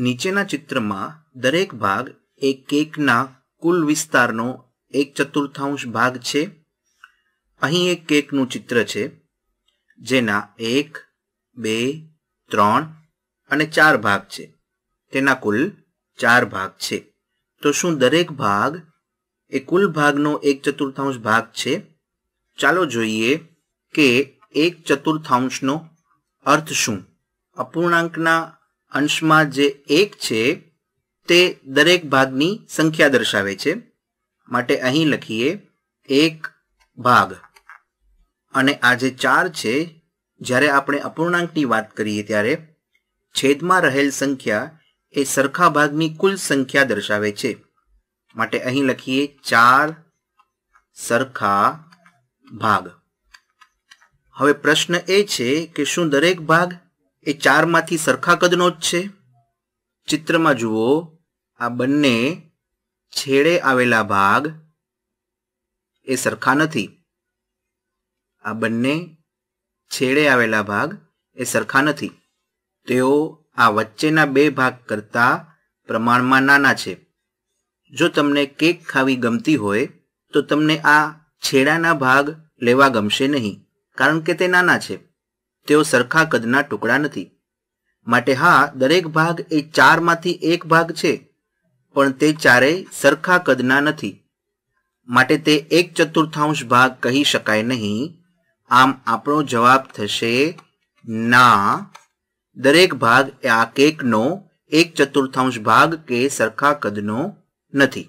નીચેના ચિત્રમાં દરેક ભાગ એ કેકના કુલ વિસ્તારનો એક ચતુર્થાંશ ભાગ છે અહીં એક કેકનું ચિત્ર છે જેના એક બે ત્રણ અને ચાર ભાગ છે તેના કુલ ચાર ભાગ છે તો શું દરેક ભાગ એ કુલ ભાગનો એક ચતુર્થાંશ ભાગ છે ચાલો જોઈએ કે એક ચતુર્થાંશનો અર્થ શું અપૂર્ણાંકના અંશમાં જે એક છે તે દરેક ભાગની સંખ્યા દર્શાવે છે માટે અહીં લખીએ એક ભાગ અને આ જે ચાર છે જ્યારે આપણે અપૂર્ણાંકની વાત કરીએ ત્યારે છેદમાં રહેલ સંખ્યા એ સરખા ભાગની કુલ સંખ્યા દર્શાવે છે માટે અહીં લખીએ ચાર સરખા ભાગ હવે પ્રશ્ન એ છે કે શું દરેક ભાગ એ ચારમાંથી સરખા કદનો જ છે ચિત્રમાં જુઓ આ બંને છેડે આવેલા ભાગ એ સરખા નથી આ બંને છેડે આવેલા ભાગ એ સરખા નથી તેઓ આ વચ્ચેના બે ભાગ કરતા પ્રમાણમાં નાના છે જો તમને કેક ખાવી ગમતી હોય તો તમને આ છેડાના ભાગ લેવા ગમશે નહીં કારણ કે તે નાના છે તેઓ સરખા કદના ટુકડા નથી માટે હા દરેક ભાગ એ ચારમાંથી એક ભાગ છે પણ તે ચારેય સરખા કદના નથી માટે તે એક ચતુર્થાંશ ભાગ કહી શકાય નહીં આમ આપણો જવાબ થશે ના દરેક ભાગ આ કેકનો એક ચતુર્થાંશ ભાગ કે સરખા કદનો નથી